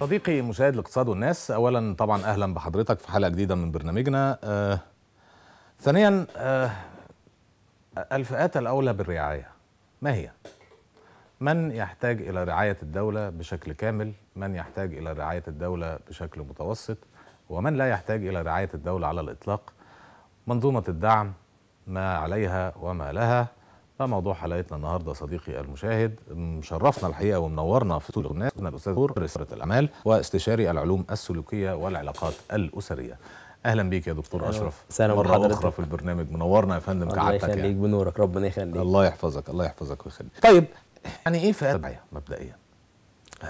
صديقي مشاهد الاقتصاد والناس اولا طبعا اهلا بحضرتك في حلقه جديده من برنامجنا آه ثانيا آه الفئات الاولى بالرعايه ما هي من يحتاج الى رعايه الدوله بشكل كامل من يحتاج الى رعايه الدوله بشكل متوسط ومن لا يحتاج الى رعايه الدوله على الاطلاق منظومه الدعم ما عليها وما لها ده موضوع حلقتنا النهارده صديقي المشاهد مشرفنا الحقيقه ومنورنا في طول الناس الاستاذ دكتور رساله الاعمال واستشاري العلوم السلوكيه والعلاقات الاسريه اهلا بيك يا دكتور اشرف سلام مره اخرى في البرنامج منورنا يا فندم كعادتك الله يخليك يعني. بنورك ربنا يخليك الله يحفظك الله يحفظك ويخليك طيب يعني ايه فئات تبعيه مبدئيا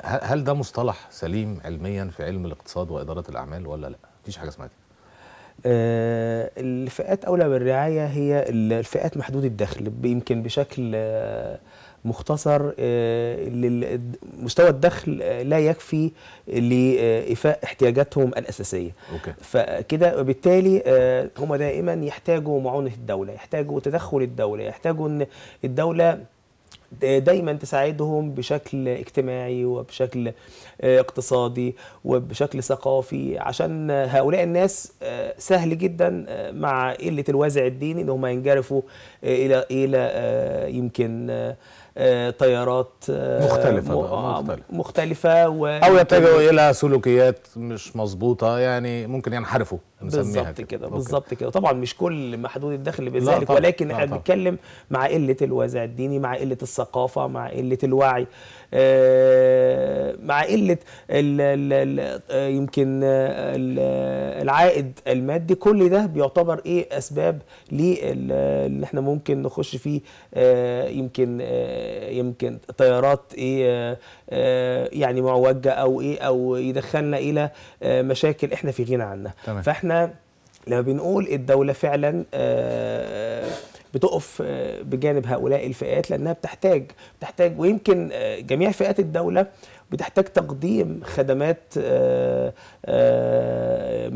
هل ده مصطلح سليم علميا في علم الاقتصاد واداره الاعمال ولا لا مفيش حاجه اسمها كده آه، الفئات أولى بالرعاية هي الفئات محدودة الدخل يمكن بشكل آه، مختصر آه، مستوى الدخل لا يكفي لإيفاء احتياجاتهم الأساسية أوكي. فكده وبالتالي هم دائما يحتاجوا معونة الدولة يحتاجوا تدخل الدولة يحتاجوا أن الدولة دايما تساعدهم بشكل اجتماعي وبشكل آه، اقتصادي وبشكل ثقافي عشان هؤلاء الناس آه، سهل جدا آه، مع قله الوازع الديني ان هم ينجرفوا الى الى يمكن آه، طيارات آه، مختلفة آه، مختلفة, مختلفة و... أو يتجهوا إلى سلوكيات مش مظبوطة يعني ممكن ينحرفوا بالظبط كده بالظبط كده طبعا مش كل محدود الدخل بذلك ولكن احنا بنتكلم مع قله الوازع الديني مع قله الثقافه مع قله الوعي مع قله يمكن العائد المادي كل ده بيعتبر ايه اسباب ليه اللي احنا ممكن نخش فيه يمكن يمكن طيارات ايه آه، يعني معوجه او ايه او يدخلنا الى آه، مشاكل احنا في غنى عنها تمام. فاحنا لما بنقول الدوله فعلا آه، بتقف بجانب هؤلاء الفئات لانها بتحتاج بتحتاج ويمكن جميع فئات الدوله بتحتاج تقديم خدمات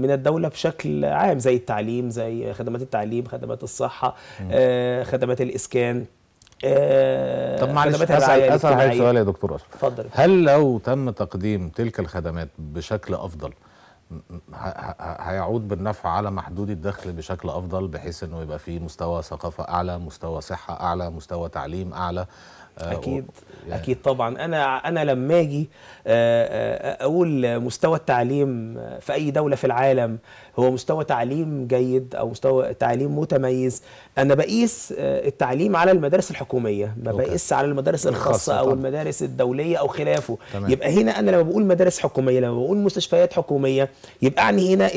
من الدوله بشكل عام زي التعليم زي خدمات التعليم خدمات الصحه خدمات الاسكان آه، طب معلش اسال اسال حضرتك سؤال يا دكتور اشرف اتفضل هل لو تم تقديم تلك الخدمات بشكل افضل هيعود بالنفع على محدود الدخل بشكل افضل بحيث انه يبقى في مستوى ثقافه اعلى مستوى صحه اعلى مستوى تعليم اعلى آه، اكيد يعني. اكيد طبعا انا انا لما اجي آه، اقول مستوى التعليم في اي دوله في العالم هو مستوى تعليم جيد او مستوى تعليم متميز انا بقيس آه، التعليم على المدارس الحكوميه ما بقيس على المدارس الخاصه او المدارس الدوليه او خلافه تمام. يبقى هنا انا لما بقول مدارس حكوميه لما بقول مستشفيات حكوميه يبقى اعني هنا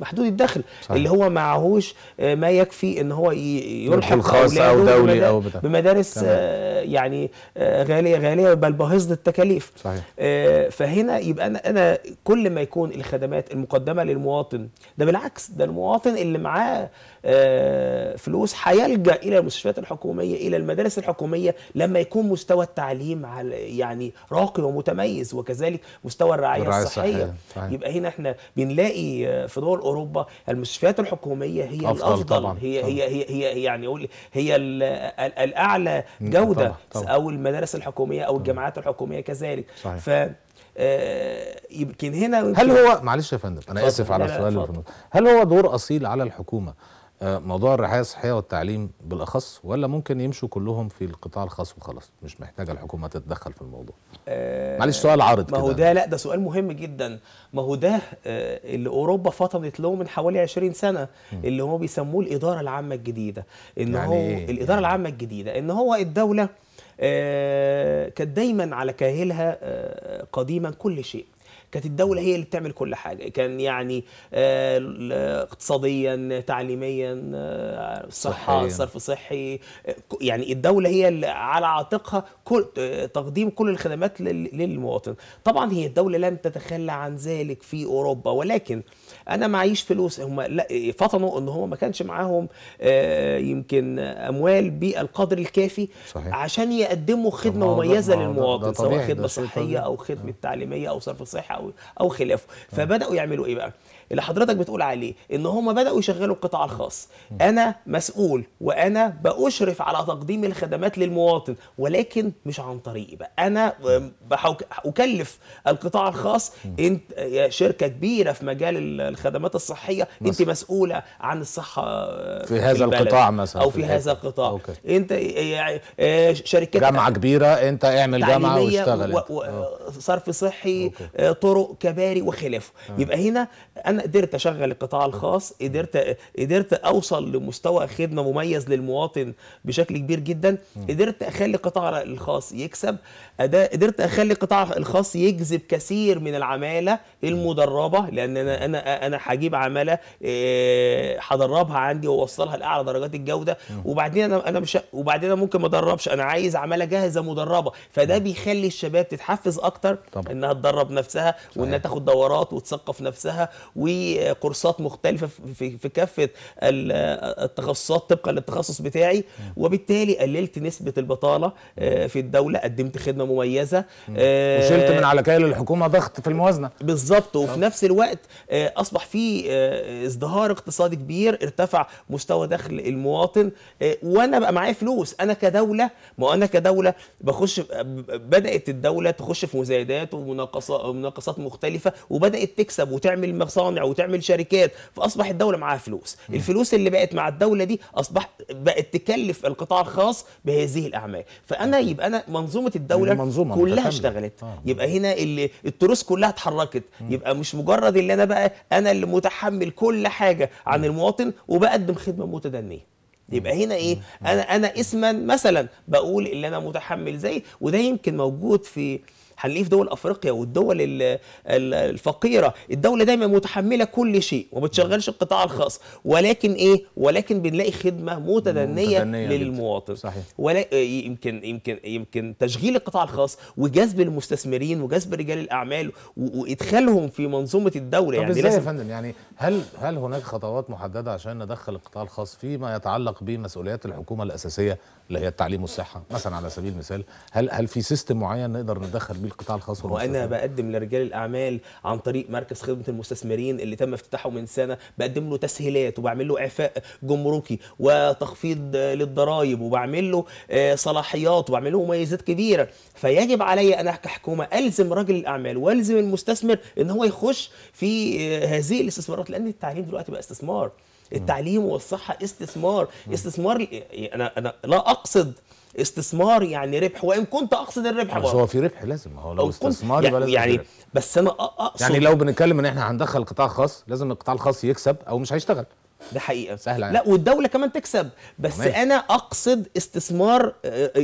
محدود الدخل صحيح. اللي هو معهوش آه، ما يكفي ان هو يلحق خاص او دولي او بتاع. بمدارس آه يعني آه، غاليه غاليه بل باهظ التكاليف صحيح. فهنا يبقى انا انا كل ما يكون الخدمات المقدمه للمواطن ده بالعكس ده المواطن اللي معاه فلوس هيلجا الى المستشفيات الحكوميه الى المدارس الحكوميه لما يكون مستوى التعليم على يعني راقي ومتميز وكذلك مستوى الرعايه, الرعاية الصحيه صحيح. يبقى هنا احنا بنلاقي في دول اوروبا المستشفيات الحكوميه هي أفضل الافضل طبعاً. هي, طبعاً. هي هي هي يعني اقول هي الاعلى جوده طبعاً. طبعاً. او المدارس الحكوميه او الجامعات الحكوميه كذلك صحيح. ف آه، يمكن هنا هل هو معلش يا فندم انا اسف على السؤال هل هو دور اصيل على الحكومه آه، موضوع الرعايه الصحيه والتعليم بالاخص ولا ممكن يمشوا كلهم في القطاع الخاص وخلاص مش محتاجه الحكومه تتدخل في الموضوع آه معلش سؤال عارض ما هو ده لا ده سؤال مهم جدا ما هو ده آه، اللي اوروبا فطنت له من حوالي 20 سنه م. اللي هم بيسموه الاداره العامه الجديده ان يعني هو إيه؟ الاداره يعني العامه الجديده ان هو الدوله آه كانت دايما على كاهلها آه قديما كل شيء كانت الدوله هي اللي بتعمل كل حاجه كان يعني آه، اقتصاديا تعليميا آه، صحه صرف صحي آه، يعني الدوله هي اللي على عاتقها تقديم كل الخدمات للمواطن طبعا هي الدوله لم تتخلى عن ذلك في اوروبا ولكن انا معيش فلوس هم لا فطنوا ان هم ما كانش معاهم آه، يمكن اموال بالقدر الكافي صحيح. عشان يقدموا خدمه مميزه للمواطن سواء خدمه صحيه او خدمه آه. تعليميه او صرف صحه او او خلافه آه. فبداوا يعملوا ايه بقى اللي حضرتك بتقول عليه ان هم بداوا يشغلوا القطاع الخاص انا مسؤول وانا باشرف على تقديم الخدمات للمواطن ولكن مش عن طريقي بقى انا اكلف القطاع الخاص انت شركه كبيره في مجال الخدمات الصحيه انت مسؤوله عن الصحه في, في هذا القطاع مثلا او في, في هذا القطاع أوكي. انت آه، شركه جامعه كبيره انت اعمل جامعه واشتغل أه. صرف صحي أوكي. آه، طرق كباري وخلافه يبقى هنا انا قدرت اشغل القطاع الخاص قدرت قدرت اوصل لمستوى خدمه مميز للمواطن بشكل كبير جدا قدرت اخلي القطاع الخاص يكسب قدرت اخلي القطاع الخاص يجذب كثير من العماله المدربه لان انا انا انا هجيب عماله آه، هدربها عندي واوصلها لاعلى درجات الجوده وبعدين انا انا مش وبعدين انا ممكن ما ادربش انا عايز عماله جاهزه مدربه فده بيخلي الشباب تتحفز اكتر طبعا. انها تدرب نفسها وانها تاخد دورات وتثقف نفسها و وكورسات مختلفه في, في كافه التخصصات طبقا للتخصص بتاعي وبالتالي قللت نسبه البطاله آه، في الدوله قدمت خدمه مميزه آه، وشلت من على كيل الحكومه ضغط في الموازنه بالظبط وفي نفس الوقت آه، اصبح في ازدهار اقتصادي كبير ارتفع مستوى دخل المواطن وانا بقى معايا فلوس انا كدوله ما انا كدوله بخش بدات الدوله تخش في مزايدات ومناقصات مختلفه وبدات تكسب وتعمل مصانع مصانع وتعمل شركات فاصبح الدوله معاها فلوس الفلوس اللي بقت مع الدوله دي اصبح بقت تكلف القطاع الخاص بهذه الاعمال فانا يبقى انا منظومه الدوله منظومة كلها اشتغلت آه. يبقى هنا اللي التروس كلها اتحركت يبقى مش مجرد اللي انا بقى انا اللي متحمل كل حاجه عن المواطن وبقدم خدمه متدنيه يبقى هنا ايه انا انا اسما مثلا بقول اللي انا متحمل زي وده يمكن موجود في هنلاقيه في دول افريقيا والدول الفقيره الدوله دايما متحمله كل شيء وما بتشغلش القطاع الخاص ولكن ايه ولكن بنلاقي خدمه متدنيه, متدنية للمواطن صحيح. ولا يمكن يمكن يمكن تشغيل القطاع الخاص وجذب المستثمرين وجذب رجال الاعمال وادخالهم في منظومه الدوله طب يعني ازاي يا فندم يعني هل هل هناك خطوات محدده عشان ندخل القطاع الخاص فيما يتعلق بمسؤوليات الحكومه الاساسيه اللي هي التعليم والصحه مثلا على سبيل المثال هل هل في سيستم معين نقدر ندخل بيه القطاع الخاص وانا بقدم لرجال الاعمال عن طريق مركز خدمه المستثمرين اللي تم افتتاحه من سنه بقدم له تسهيلات وبعمل له اعفاء جمركي وتخفيض للضرائب وبعمل له آه، صلاحيات وبعمل له مميزات كبيره فيجب علي انا كحكومه الزم رجل الاعمال والزم المستثمر ان هو يخش في آه، هذه الاستثمارات لان التعليم دلوقتي بقى استثمار التعليم والصحه استثمار استثمار يعني انا انا لا اقصد استثمار يعني ربح وان كنت اقصد الربح بس هو في ربح لازم هو لو استثمار يبقى لازم يعني ربح. بس انا اقصد يعني لو بنتكلم ان احنا هندخل القطاع الخاص لازم القطاع الخاص يكسب او مش هيشتغل ده حقيقه سهله يعني. لا والدوله كمان تكسب بس انا اقصد استثمار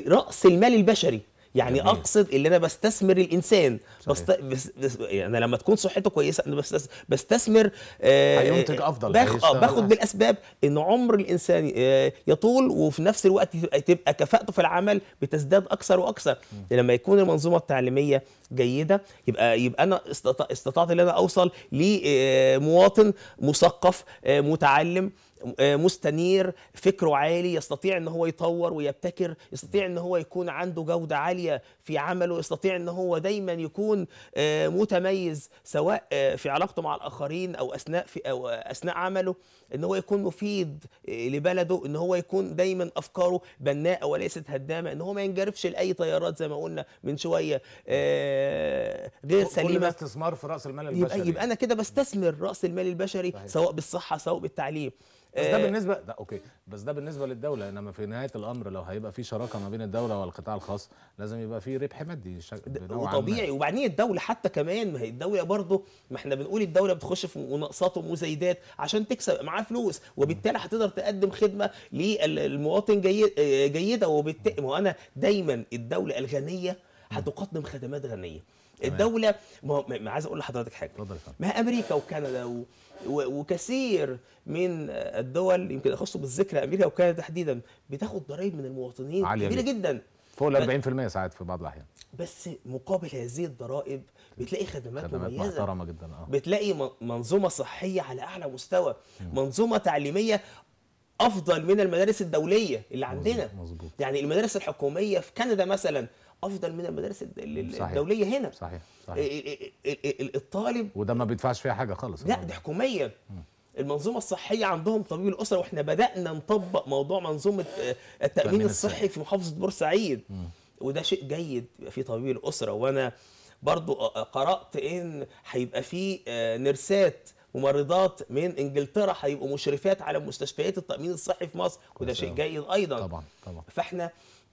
راس المال البشري يعني جميل. اقصد ان انا بستثمر الانسان بست... بس... بس... يعني لما تكون صحته كويسه انا بس بستثمر آه... هينتج افضل باخ... آه باخد بالاسباب ان عمر الانسان آه يطول وفي نفس الوقت تبقى كفاءته في العمل بتزداد اكثر واكثر م. يعني لما يكون المنظومه التعليميه جيده يبقى يبقى انا استطعت ان انا اوصل لمواطن آه، مثقف آه متعلم آه، مستنير فكره عالي يستطيع ان هو يطور ويبتكر يستطيع ان هو يكون عنده جوده عاليه في عمله يستطيع ان هو دايما يكون آه، متميز سواء آه، في علاقته مع الاخرين او اثناء في او اثناء عمله ان هو يكون مفيد لبلده ان هو يكون دايما افكاره بناءه وليست هدامه ان هو ما ينجرفش لاي تيارات زي ما قلنا من شويه غير سليمه كل استثمار في راس المال البشري يبقى, يبقى انا كده بستثمر راس المال البشري سواء بالصحه سواء بالتعليم بس ده آه، بالنسبه ده اوكي بس ده بالنسبه للدوله انما في نهايه الامر لو هيبقى في شراكه ما بين الدوله والقطاع الخاص لازم يبقى في ربح مادي طبيعي وطبيعي وبعدين الدوله حتى كمان ما هي الدوله برضه ما احنا بنقول الدوله بتخش في مناقصات ومزايدات عشان تكسب معاها فلوس وبالتالي هتقدر تقدم خدمه للمواطن جيد آه، جيده وبالتالي ما انا دايما الدوله الغنيه هتقدم خدمات غنيه الدوله ما عايز اقول لحضرتك حاجه اتفضل ما امريكا وكندا و... و... وكثير من الدول يمكن اخص بالذكر امريكا وكندا تحديدا بتاخد ضرائب من المواطنين عالية كبيره جدا فوق ال 40% ساعات في بعض الاحيان بس مقابل هذه الضرائب بتلاقي خدمات, خدمات مميزه محترمه جدا اه بتلاقي منظومه صحيه على اعلى مستوى مم. منظومه تعليميه افضل من المدارس الدوليه اللي عندنا مظبوط يعني المدارس الحكوميه في كندا مثلا افضل من المدارس الدوليه هنا صحيح صحيح إيه، إيه، إيه، الطالب وده ما بيدفعش فيها حاجه خالص لا دي حكوميه المنظومه الصحيه عندهم طبيب الاسره واحنا بدانا نطبق موضوع منظومه آه، التامين الصحي في محافظه بورسعيد وده شيء جيد يبقى في طبيب الاسره وانا برضو آه، آه، قرات ان هيبقى في نرسات ممرضات من انجلترا هيبقوا مشرفات على مستشفيات التامين الصحي في مصر وده شيء جيد ايضا طبعا طبعا فاحنا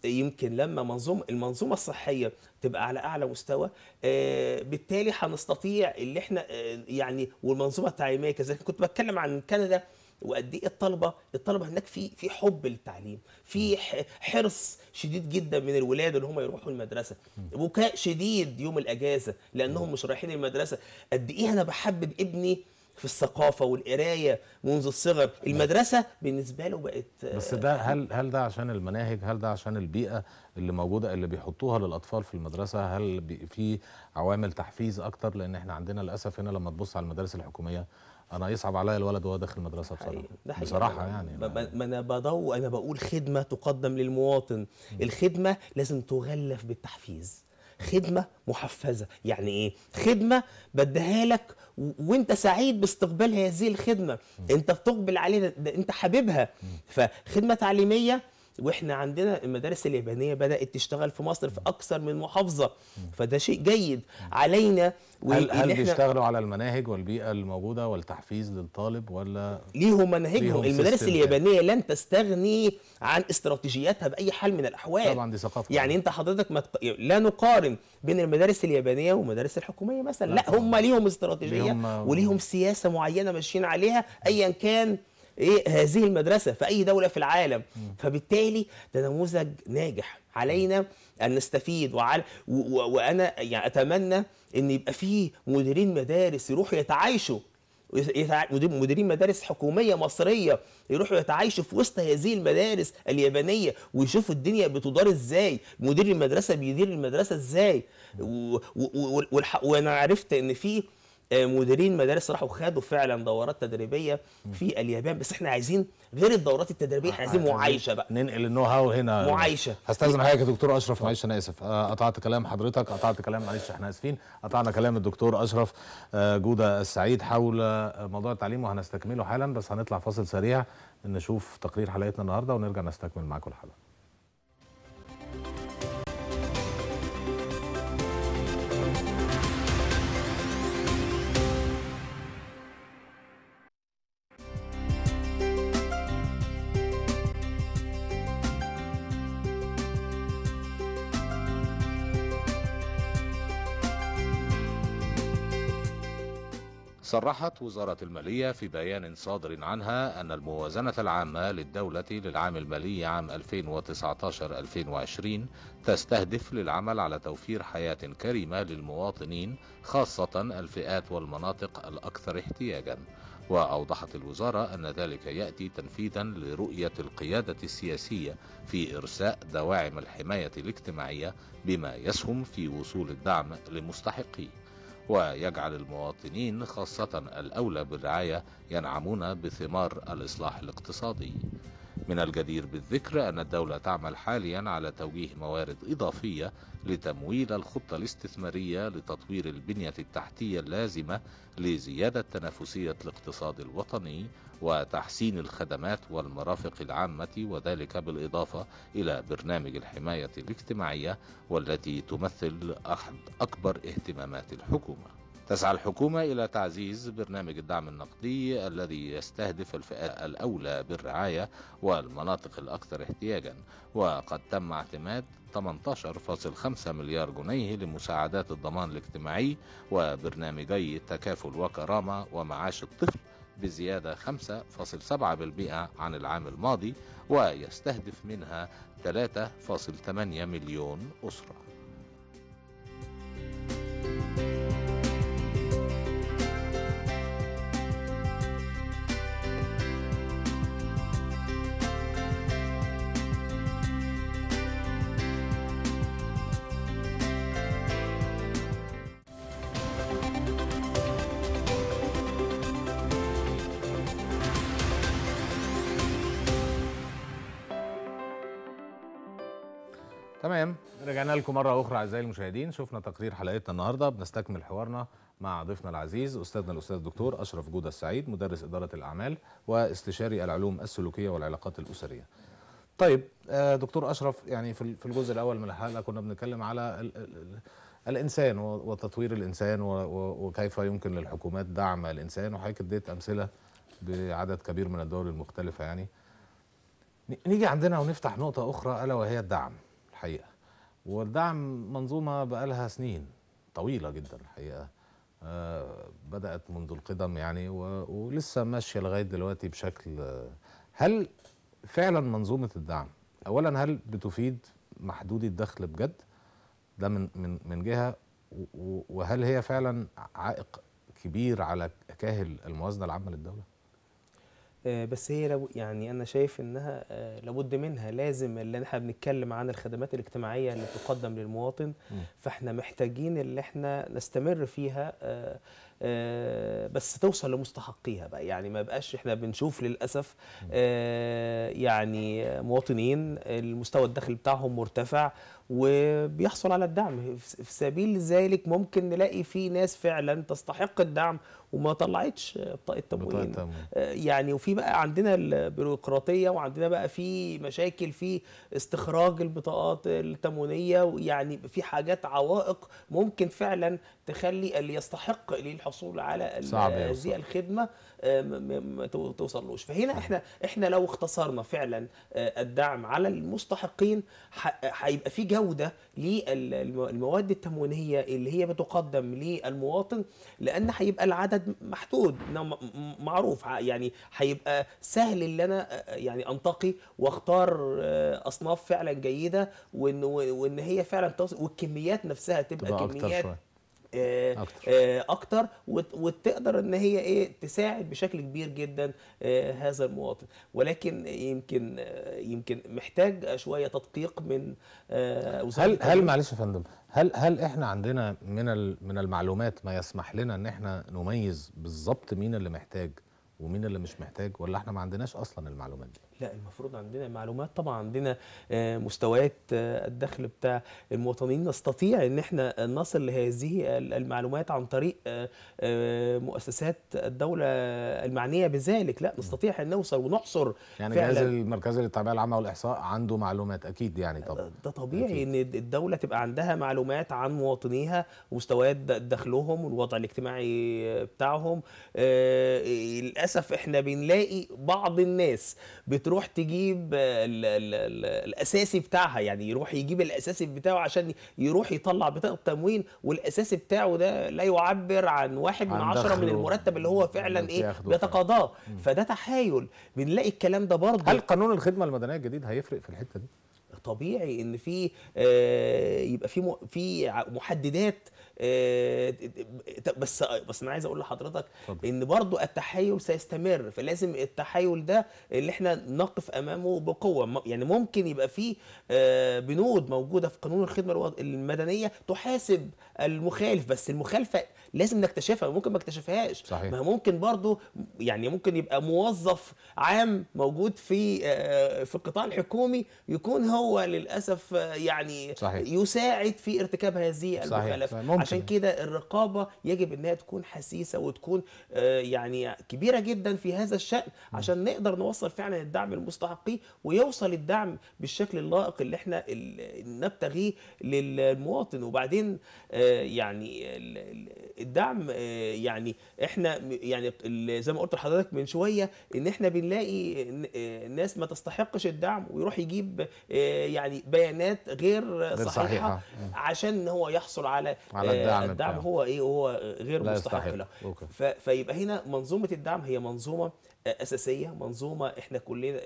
يمكن لما منظومه المنظومه الصحيه تبقى على اعلى مستوى آه، بالتالي هنستطيع اللي احنا آه، يعني والمنظومه التعليميه كذلك كنت بتكلم عن كندا وقد ايه الطلبه الطلبه هناك في في حب للتعليم في حرص شديد جدا من الولاد ان هم يروحوا المدرسه بكاء شديد يوم الاجازه لانهم مش رايحين المدرسه قد ايه انا بحبب ابني في الثقافه والقرايه منذ الصغر المدرسه بالنسبه له بقت بس ده هل هل ده عشان المناهج هل ده عشان البيئه اللي موجوده اللي بيحطوها للاطفال في المدرسه هل في عوامل تحفيز اكتر لان احنا عندنا للاسف هنا لما تبص على المدارس الحكوميه انا يصعب عليا الولد وهو داخل المدرسه بصراحه ده حقيقة. بصراحه يعني ما انا بضو انا بقول خدمه تقدم للمواطن الخدمه لازم تغلف بالتحفيز خدمه محفزه يعني ايه خدمه بديها لك وانت سعيد باستقبال هذه الخدمه انت بتقبل عليها انت حبيبها فخدمه تعليميه واحنا عندنا المدارس اليابانيه بدات تشتغل في مصر في اكثر من محافظه فده شيء جيد علينا هل هل بيشتغلوا على المناهج والبيئه الموجوده والتحفيز للطالب ولا ليهم مناهجهم المدارس اليابانيه لن تستغني عن استراتيجياتها باي حال من الاحوال طبعا دي ثقافه يعني انت حضرتك مت... لا نقارن بين المدارس اليابانيه والمدارس الحكوميه مثلا لا, لا هم ليهم استراتيجيه ليهم... آه، وليهم سياسه معينه ماشيين عليها ايا كان ايه هذه المدرسه في اي دوله في العالم فبالتالي ده نموذج ناجح علينا ان نستفيد وعلى و... و... وانا يعني اتمنى ان يبقى فيه مديرين مدارس يروحوا يتعايشوا مديرين مدارس حكوميه مصريه يروحوا يتعايشوا في وسط هذه المدارس اليابانيه ويشوفوا الدنيا بتدار ازاي مدير المدرسه بيدير المدرسه ازاي وانا و... و... عرفت ان في آه، مديرين مدارس راحوا خدوا فعلا دورات تدريبيه في اليابان بس احنا عايزين غير الدورات التدريبيه احنا عايزين آه، آه، معايشه بقى ننقل النو هاو هنا معايشه هستاذن حضرتك يا دكتور اشرف معلش انا اسف قطعت كلام حضرتك قطعت كلام معلش احنا اسفين قطعنا كلام الدكتور اشرف جوده السعيد حول موضوع التعليم وهنستكمله حالا بس هنطلع فاصل سريع نشوف تقرير حلقتنا النهارده ونرجع نستكمل معاكم الحلقه صرحت وزارة المالية في بيان صادر عنها أن الموازنة العامة للدولة للعام المالي عام 2019-2020 تستهدف للعمل على توفير حياة كريمة للمواطنين خاصة الفئات والمناطق الأكثر احتياجا وأوضحت الوزارة أن ذلك يأتي تنفيذا لرؤية القيادة السياسية في إرساء دواعم الحماية الاجتماعية بما يسهم في وصول الدعم لمستحقيه ويجعل المواطنين خاصة الأولى بالرعاية ينعمون بثمار الإصلاح الاقتصادي من الجدير بالذكر أن الدولة تعمل حاليا على توجيه موارد إضافية لتمويل الخطة الاستثمارية لتطوير البنية التحتية اللازمة لزيادة تنافسية الاقتصاد الوطني وتحسين الخدمات والمرافق العامة وذلك بالإضافة إلى برنامج الحماية الاجتماعية والتي تمثل أحد أكبر اهتمامات الحكومة تسعى الحكومة إلى تعزيز برنامج الدعم النقدي الذي يستهدف الفئات الأولى بالرعاية والمناطق الأكثر احتياجا وقد تم اعتماد 18.5 مليار جنيه لمساعدات الضمان الاجتماعي وبرنامجي تكافل وكرامة ومعاش الطفل بزيادة 5.7% عن العام الماضي ويستهدف منها 3.8 مليون أسرة لكم مرة أخرى أعزائي المشاهدين شفنا تقرير حلقتنا النهاردة بنستكمل حوارنا مع ضيفنا العزيز أستاذنا الأستاذ الدكتور أشرف جودة السعيد مدرس إدارة الأعمال واستشاري العلوم السلوكية والعلاقات الأسرية طيب آه، دكتور أشرف يعني في الجزء الأول من الحلقة كنا بنتكلم على الإنسان وتطوير الإنسان وكيف يمكن للحكومات دعم الإنسان وحضرتك اديت أمثلة بعدد كبير من الدول المختلفة يعني نيجي عندنا ونفتح نقطة أخرى ألا وهي الدعم الحقيقة والدعم منظومه بقالها سنين طويله جدا الحقيقه آه، بدات منذ القدم يعني ولسه ماشيه لغايه دلوقتي بشكل هل فعلا منظومه الدعم اولا هل بتفيد محدودي الدخل بجد ده من من من جهه وهل هي فعلا عائق كبير على كاهل الموازنه العامه للدوله آه، بس هي لو يعني انا شايف انها آه، لابد منها لازم اللي احنا بنتكلم عن الخدمات الاجتماعيه اللي تقدم للمواطن فاحنا محتاجين اللي احنا نستمر فيها آه، بس توصل لمستحقيها بقى يعني ما بقاش احنا بنشوف للاسف يعني مواطنين المستوى الدخل بتاعهم مرتفع وبيحصل على الدعم في سبيل ذلك ممكن نلاقي في ناس فعلا تستحق الدعم وما طلعتش بطاقه تموين آه، يعني وفي بقى عندنا البيروقراطيه وعندنا بقى في مشاكل في استخراج البطاقات التموينيه ويعني في حاجات عوائق ممكن فعلا تخلي اللي يستحق للحصول على هذه الخدمه آه، ما توصلوش فهنا نعم. احنا احنا لو اختصرنا فعلا آه، الدعم على المستحقين هيبقى في جوده للمواد التموينيه اللي هي بتقدم للمواطن لان هيبقى العدد محدود معروف يعني هيبقى سهل ان انا آه، يعني انتقي واختار اصناف فعلا جيده وان وان هي فعلا توصل والكميات نفسها تبقى كميات آه، اكتر, آه، أكتر وتقدر ان هي ايه تساعد بشكل كبير جدا آه، هذا المواطن ولكن يمكن يمكن محتاج شويه تدقيق من وزاره هل هل معلش يا فندم هل هل احنا عندنا من من المعلومات ما يسمح لنا ان احنا نميز بالظبط مين اللي محتاج ومين اللي مش محتاج ولا احنا ما عندناش اصلا المعلومات دي لا المفروض عندنا معلومات طبعا عندنا آه، مستويات آه، الدخل بتاع المواطنين نستطيع ان احنا نصل لهذه المعلومات عن طريق آه، مؤسسات الدوله المعنيه بذلك لا نستطيع ان نوصل ونحصر يعني جهاز المركز للتعبئه العامه والاحصاء عنده معلومات اكيد يعني طبعا ده طبيعي أكيد. ان الدوله تبقى عندها معلومات عن مواطنيها ومستويات دخلهم والوضع الاجتماعي بتاعهم للاسف احنا بنلاقي بعض الناس بت تروح تجيب الـ الـ الـ الاساسي بتاعها يعني يروح يجيب الاساسي بتاعه عشان يروح يطلع بطاقه تموين والاساسي بتاعه ده لا يعبر عن واحد من عشرة من المرتب اللي هو فعلا ايه بيتقاضاه فده تحايل بنلاقي الكلام ده برضه هل قانون الخدمه المدنيه الجديد هيفرق في الحته دي؟ طبيعي ان في آه يبقى في في محددات آه، بس بس انا عايز اقول لحضرتك فضل. ان برضو التحيل سيستمر فلازم التحيل ده اللي احنا نقف امامه بقوه يعني ممكن يبقى فيه آه، بنود موجوده في قانون الخدمه المدنيه تحاسب المخالف بس المخالفه لازم نكتشفها ممكن ما اكتشفهاش صحيح. ما ممكن برضو يعني ممكن يبقى موظف عام موجود في آه، في القطاع الحكومي يكون هو للاسف يعني صحيح. يساعد في ارتكاب هذه المخالفه عشان كده الرقابه يجب انها تكون حسيسه وتكون آه، يعني كبيره جدا في هذا الشان عشان نقدر نوصل فعلا الدعم لمستحقيه ويوصل الدعم بالشكل اللائق اللي احنا نبتغيه للمواطن وبعدين آه، يعني الدعم آه، يعني احنا يعني زي ما قلت لحضرتك من شويه ان احنا بنلاقي ناس ما تستحقش الدعم ويروح يجيب يعني بيانات غير صحيحه, صحيحة. عشان هو يحصل على, على الدعم, الدعم هو ايه هو غير مستحق له فيبقى هنا منظومه الدعم هي منظومه آه، اساسيه منظومه احنا كلنا آه،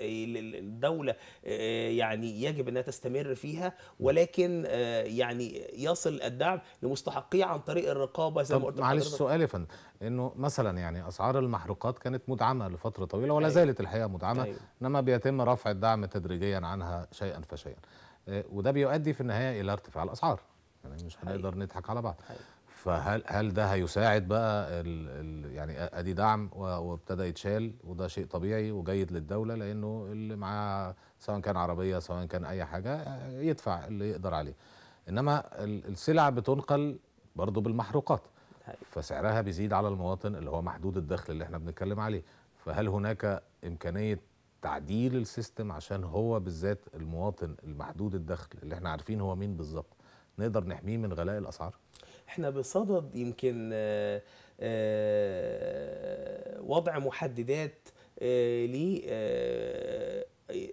الدوله آه، يعني يجب انها تستمر فيها ولكن يعني يصل الدعم لمستحقيه عن طريق الرقابه زي ما قلت معلش سؤالي فن انه مثلا يعني اسعار المحروقات كانت مدعمه لفتره طويله ولا أيوه. زالت الحقيقه مدعمه أيوه. انما بيتم رفع الدعم تدريجيا عنها شيئا فشيئا وده بيؤدي في النهايه الى ارتفاع الاسعار يعني مش هنقدر نضحك على بعض حقيقي. فهل هل ده هيساعد بقى الـ الـ يعني ادي دعم وابتدى يتشال وده شيء طبيعي وجيد للدوله لانه اللي معاه سواء كان عربيه سواء كان اي حاجه يدفع اللي يقدر عليه انما السلع بتنقل برضه بالمحروقات فسعرها بيزيد على المواطن اللي هو محدود الدخل اللي احنا بنتكلم عليه فهل هناك امكانيه تعديل السيستم عشان هو بالذات المواطن المحدود الدخل اللي احنا عارفين هو مين بالظبط نقدر نحميه من غلاء الاسعار احنا بصدد يمكن آه، آه، وضع محددات آه، ل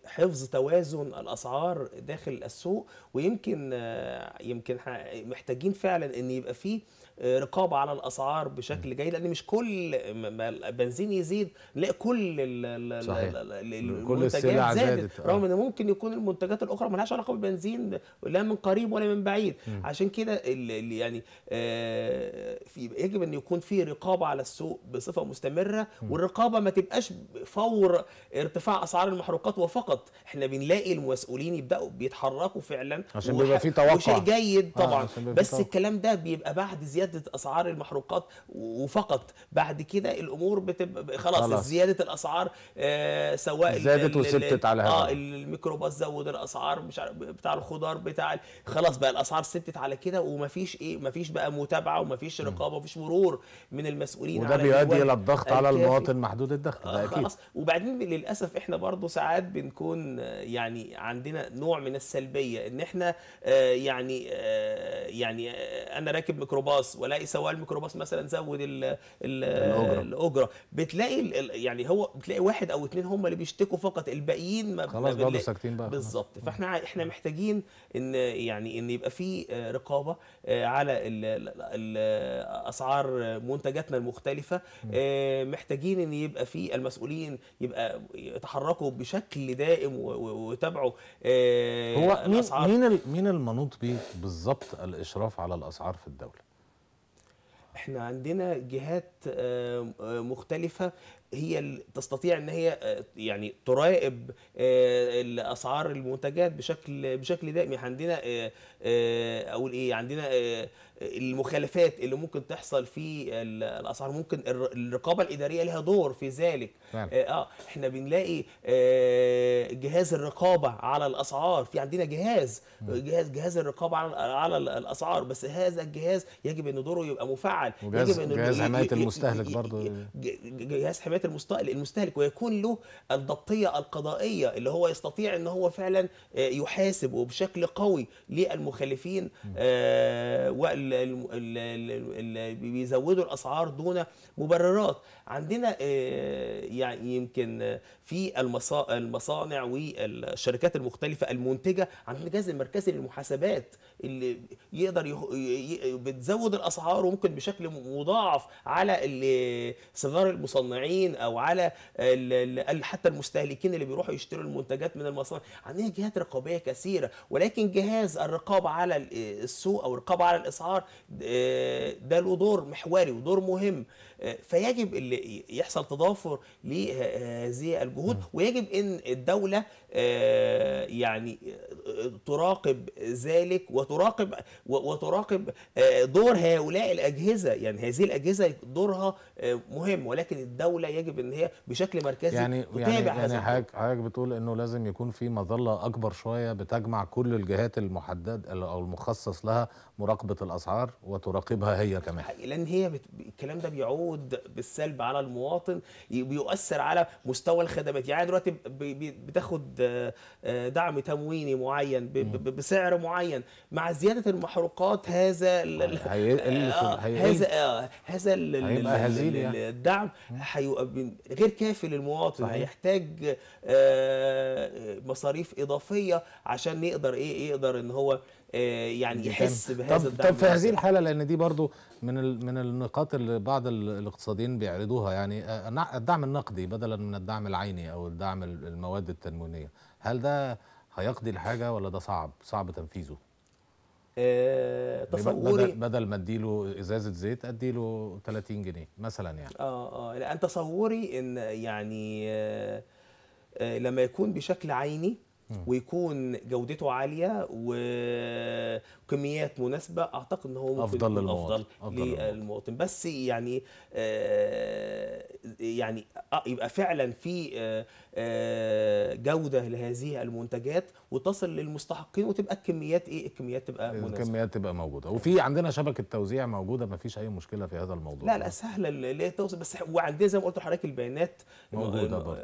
حفظ توازن الاسعار داخل السوق ويمكن يمكن محتاجين فعلا ان يبقى فيه رقابه على الاسعار بشكل جيد لان مش كل ما البنزين يزيد نلاقي كل صحيح. المنتجات كل زادت, زادت. آه. رغم ان ممكن يكون المنتجات الاخرى مالهاش علاقه بالبنزين لا من قريب ولا من بعيد عشان كده يعني آه، في يجب ان يكون في رقابه على السوق بصفه مستمره والرقابه ما تبقاش فور ارتفاع اسعار المحروقات وفقط احنا بنلاقي المسؤولين يبداوا بيتحركوا فعلا عشان بيبقى في توقع وشيء جيد آه، طبعا آه بس الكلام ده بيبقى بعد زياده زياده اسعار المحروقات وفقط بعد كده الامور بتبقى خلاص, خلاص. زياده الاسعار آه سواء زادت وثبتت على آه، هذا اه الميكروباص زود الاسعار مش عارف بتاع الخضار بتاع خلاص بقى الاسعار ثبتت على كده ومفيش ايه مفيش بقى متابعه ومفيش رقابه ومفيش مرور من المسؤولين وده بيؤدي الى الضغط على المواطن محدود الدخل ده آه اكيد خلاص وبعدين للاسف احنا برضو ساعات بنكون آه، يعني عندنا نوع من السلبيه ان احنا آه يعني آه يعني آه، انا راكب ميكروباص والاقي سواق الميكروباص مثلا زود الـ الـ الاجره, الأجرة. بتلاقي يعني هو بتلاقي واحد او اثنين هم اللي بيشتكوا فقط الباقيين ما خلاص برضه ساكتين بقى بالظبط فاحنا احنا محتاجين ان يعني ان يبقى في رقابه آه، على اسعار منتجاتنا المختلفه آه، محتاجين ان يبقى في المسؤولين يبقى يتحركوا بشكل دائم ويتابعوا آه، هو مين مين المنوط بيه بالظبط الاشراف على الاسعار في الدوله احنا عندنا جهات آه، آه، مختلفة هي تستطيع ان هي آه، يعني تراقب آه، اسعار المنتجات بشكل بشكل دائم يعني عندنا آه، اقول ايه عندنا المخالفات اللي ممكن تحصل في الاسعار ممكن الرقابه الاداريه لها دور في ذلك فعلا. اه احنا بنلاقي جهاز الرقابه على الاسعار في عندنا جهاز جهاز جهاز الرقابه على على الاسعار بس هذا الجهاز يجب ان دوره يبقى مفعل يجب ان جهاز حمايه المستهلك برضه جهاز حمايه حمايه المستهلك ويكون له الضبطيه القضائيه اللي هو يستطيع ان هو فعلا آه، يحاسب وبشكل قوي للمخالفين آه، واللي بيزودوا الاسعار دون مبررات عندنا آه، يعني يمكن في المصانع والشركات المختلفه المنتجه عن الجهاز المركزي للمحاسبات اللي يقدر يخ... ي... بتزود الاسعار وممكن بشكل مضاعف على صغار المصنعين او على ال... حتى المستهلكين اللي بيروحوا يشتروا المنتجات من المصانع عندنا جهات رقابيه كثيره ولكن جهاز الرقابه على السوق او الرقابه على الاسعار آه، ده له دور محوري ودور مهم آه، فيجب اللي يحصل تضافر لهذه الجهات المجهود نعم. ويجب ان الدوله آه، يعني آه، تراقب ذلك وتراقب وتراقب آه، دور هؤلاء الاجهزه يعني هذه الاجهزه دورها مهم ولكن الدوله يجب ان هي بشكل مركزي يعني تتابع يعني, يعني حضرتك حضرتك بتقول انه لازم يكون في مظله اكبر شويه بتجمع كل الجهات المحدد او المخصص لها مراقبه الاسعار وتراقبها هي كمان لان هي بت... الكلام ده بيعود بالسلب على المواطن بيؤثر على مستوى الخدمات يعني دلوقتي بتاخد آه، دعم تمويني معين ب... ب... بسعر معين مع زياده المحروقات هذا ال... آه، هي... إيه آه... إيه هذا آه... هذا ال... يعني. الدعم هي... غير كافي للمواطن صحيح. هيحتاج آه... مصاريف اضافيه عشان يقدر ايه يقدر ان هو آه، يعني يحس بهذا طب, طب في هذه الحاله لان دي برضو من من النقاط اللي بعض الاقتصاديين بيعرضوها يعني آه، الدعم النقدي بدلا من الدعم العيني او الدعم المواد التنمونيه هل ده هيقضي الحاجه ولا ده صعب صعب تنفيذه آه، تصوري بدل, ما اديله ازازه زيت اديله 30 جنيه مثلا يعني اه اه لان يعني تصوري ان يعني لما يكون بشكل عيني ويكون جودته عاليه كميات مناسبه اعتقد ان هو ممكن افضل للمواطن افضل, للمواطن بس يعني آه يعني آه يبقى فعلا في آه،, آه جوده لهذه المنتجات وتصل للمستحقين وتبقى الكميات ايه الكميات تبقى مناسبه الكميات تبقى موجوده وفي عندنا شبكه توزيع موجوده ما فيش اي مشكله في هذا الموضوع لا لا سهله اللي هي توصل بس وعندنا زي ما قلت لحضرتك البيانات موجوده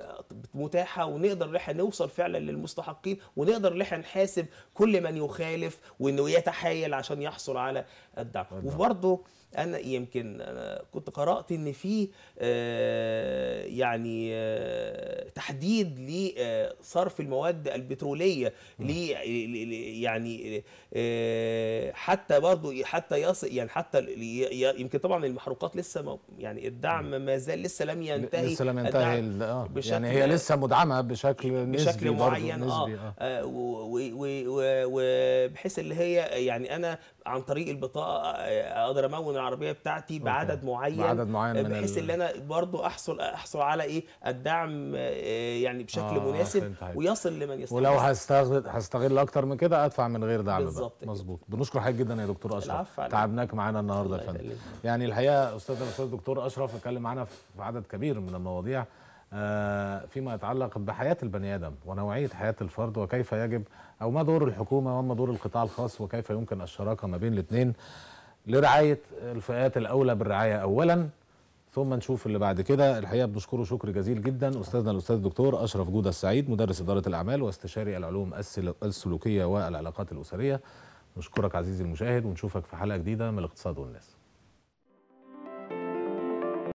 متاحه ونقدر ان احنا نوصل فعلا للمستحقين ونقدر ان احنا نحاسب كل من يخالف وانه يتح حايل عشان يحصل على الدعم وبرضه انا يمكن انا كنت قرات ان في آه، يعني آه، تحديد لصرف آه، المواد البتروليه لي يعني،, يعني حتى برضه حتى يصل يعني حتى يمكن طبعا المحروقات لسه يعني الدعم ما زال لسه لم ينتهي لسه لم ينتهي اه يعني هي لسه مدعمه بشكل نسبي بشكل معين نسبي اه, آه. وبحيث اللي هي يعني انا عن طريق البطاقه آه، اقدر امون العربيه بتاعتي بعدد معين بعدد معين بحيث ان انا برضو احصل احصل على ايه الدعم آه، يعني بشكل آه مناسب ويصل لمن يستحق ولو هستغل هستغل اكتر من كده ادفع من غير دعم بالظبط مظبوط بنشكر حضرتك جدا يا دكتور اشرف تعبناك معانا النهارده يا فندم يعني الحقيقه استاذنا الاستاذ الدكتور اشرف اتكلم معانا في عدد كبير من المواضيع آه، فيما يتعلق بحياة البني آدم ونوعية حياة الفرد وكيف يجب أو ما دور الحكومة وما دور القطاع الخاص وكيف يمكن الشراكة ما بين الاثنين لرعاية الفئات الأولى بالرعاية أولا ثم نشوف اللي بعد كده الحقيقة بنشكره شكر جزيل جدا أستاذنا الأستاذ الدكتور أشرف جودة السعيد مدرس إدارة الأعمال واستشاري العلوم السلوكية والعلاقات الأسرية نشكرك عزيزي المشاهد ونشوفك في حلقة جديدة من الاقتصاد والناس